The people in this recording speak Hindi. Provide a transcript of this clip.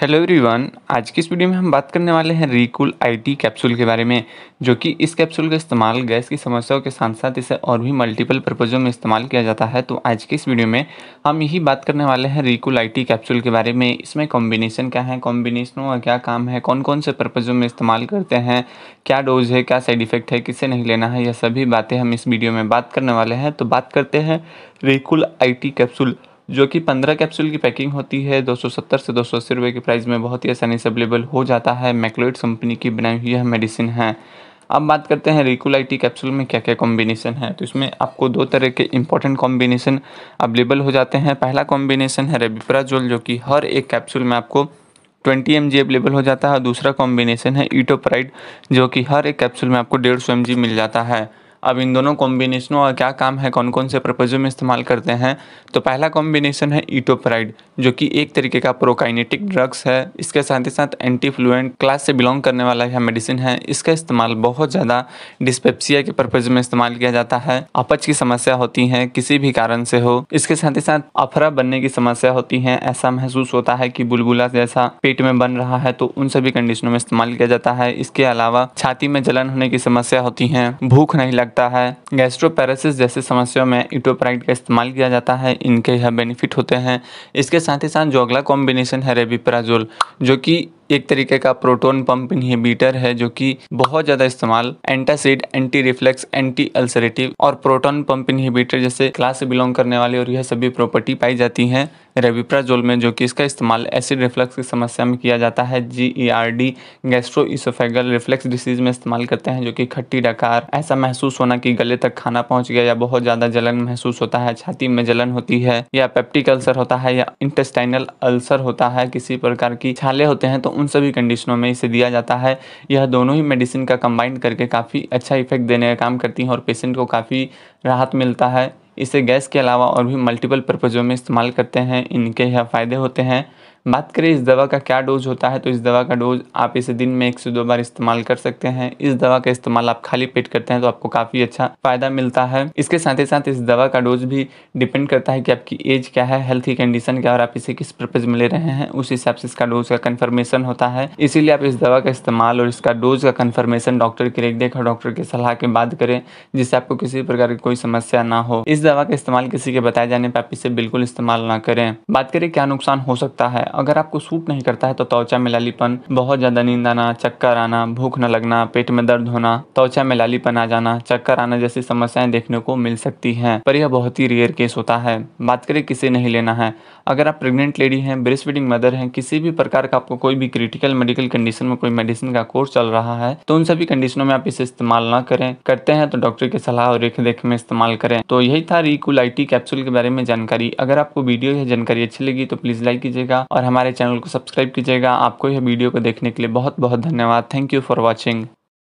हेलो एवरीवन आज की इस वीडियो में हम बात करने वाले हैं रिकूल आईटी कैप्सूल के बारे में जो कि इस कैप्सूल का इस्तेमाल गैस की समस्याओं के साथ साथ इसे और भी मल्टीपल पर्पज़ों में इस्तेमाल किया जाता है तो आज की इस वीडियो में हम यही बात करने वाले हैं रिकूल आईटी कैप्सूल के बारे में इसमें कॉम्बिनेशन क्या है कॉम्बिनेशनों का क्या काम है कौन कौन से पर्पज़ों में इस्तेमाल करते हैं क्या डोज है क्या साइड इफ़ेक्ट है किसे नहीं लेना है यह सभी बातें हम इस वीडियो में बात करने वाले हैं तो बात करते हैं रिकूल आई कैप्सूल जो कि 15 कैप्सूल की पैकिंग होती है 270 से दो सौ रुपये की प्राइस में बहुत ही आसानी से अवेलेबल हो जाता है मैक्लोइड कंपनी की बनाई हुई यह मेडिसिन है अब बात करते हैं रिकुलाइटी कैप्सूल में क्या क्या कॉम्बिनेशन है तो इसमें आपको दो तरह के इंपॉर्टेंट कॉम्बिनेशन अवेलेबल हो जाते हैं पहला कॉम्बिनेशन है रेबिप्राजोल जो कि हर एक कैप्सूल में आपको 20 एम अवेलेबल हो जाता है दूसरा कॉम्बिनेशन है ईटोप्राइड जो कि हर एक कैप्सूल में आपको डेढ़ सौ मिल जाता है अब इन दोनों कॉम्बिनेशनों का क्या काम है कौन कौन से प्रपोजों में इस्तेमाल करते हैं तो पहला कॉम्बिनेशन है ईटोप्राइड जो कि एक तरीके का प्रोकाइनेटिक ड्रग्स है इसके साथ ही साथ एंटी फ्लुएंट क्लास से बिलोंग करने वाला यह मेडिसिन है इसका इस्तेमाल बहुत ज़्यादा डिस्पेप्सिया के पर्पज में इस्तेमाल किया जाता है अपच की समस्या होती है किसी भी कारण से हो इसके साथ ही साथ अफरा बनने की समस्या होती है ऐसा महसूस होता है कि बुलबुला जैसा पेट में बन रहा है तो उन सभी कंडीशनों में इस्तेमाल किया जाता है इसके अलावा छाती में जलन होने की समस्या होती है भूख नहीं लग लगता है गैस्ट्रोपैरासिस जैसे समस्याओं में इटोपराइड का इस्तेमाल किया जाता है इनके यह बेनिफिट होते हैं इसके साथ ही साथ अगला कॉम्बिनेशन है रेबीपराजोल जो कि एक तरीके का प्रोटोन पंप इनहिबिटर है जो कि बहुत ज़्यादा इस्तेमाल antacid anti reflux anti ulcerative और प्रोटोन पंप इनहिबिटर जैसे क्लास से बिलोंग करने वाले और यह सभी प्रॉपर्टी पाई जाती हैं रेविप्राजोल में जो कि इसका इस्तेमाल एसिड रिफ्लक्स की समस्या में किया जाता है G E R D gastro oesophageal reflux disease में इस्तेमाल करते हैं जो कि खट्टी डकार ऐसा महसूस होना कि गले तक खाना पहुंच गया या बहुत ज़्यादा जलन महसूस होता है छाती में जलन होती है या पेप्टिक अल्सर होता है या इंटेस्टाइनल अल्सर होता है किसी प्रकार की छाले होते हैं तो उन सभी कंडीशनों में इसे दिया जाता है यह दोनों ही मेडिसिन का कंबाइंड करके काफ़ी अच्छा इफेक्ट देने का काम करती हैं और पेशेंट को काफ़ी राहत मिलता है इसे गैस के अलावा और भी मल्टीपल पर्पज़ों में इस्तेमाल करते हैं इनके यह फ़ायदे होते हैं बात करें इस दवा का क्या डोज होता है तो इस दवा का डोज आप इसे दिन में एक से दो बार इस्तेमाल कर सकते हैं इस दवा का इस्तेमाल आप खाली पेट करते हैं तो आपको काफ़ी अच्छा फायदा मिलता है इसके साथ ही साथ इस दवा का डोज भी डिपेंड करता है कि आपकी एज क्या है हेल्थ की कंडीशन क्या और आप इसे किस पर्पज़ में ले रहे हैं उस हिसाब से इसका डोज का कन्फर्मेशन होता है इसीलिए आप इस दवा का इस्तेमाल और इसका डोज का कन्फर्मेशन डॉक्टर की रेख और डॉक्टर की सलाह के बाद करें जिससे आपको किसी प्रकार की कोई समस्या ना हो इस दवा का इस्तेमाल किसी के बताए जाने पर आप इसे बिल्कुल इस्तेमाल ना करें बात करें क्या नुकसान हो सकता है अगर आपको सूट नहीं करता है तो त्वचा में लालीपन बहुत ज़्यादा नींद आना चक्कर आना भूख न लगना पेट में दर्द होना त्वचा में लालीपन आ जाना चक्कर आना जैसी समस्याएं देखने को मिल सकती हैं पर यह बहुत ही रेयर केस होता है बात करें किसे नहीं लेना है अगर आप प्रेग्नेंट लेडी हैं ब्रेस्ट फीडिंग मदर हैं किसी भी प्रकार का आपको कोई भी क्रिटिकल मेडिकल कंडीशन में कोई मेडिसिन का कोर्स चल रहा है तो उन सभी कंडीशनों में आप इसे इस्तेमाल ना करें करते हैं तो डॉक्टर की सलाह और रेख देख में इस्तेमाल करें तो यही था रिकुलाइटी कैप्सूल के बारे में जानकारी अगर आपको वीडियो या जानकारी अच्छी लगी तो प्लीज़ लाइक कीजिएगा और हमारे चैनल को सब्सक्राइब कीजिएगा आपको यह वीडियो को देखने के लिए बहुत बहुत धन्यवाद थैंक यू फॉर वॉचिंग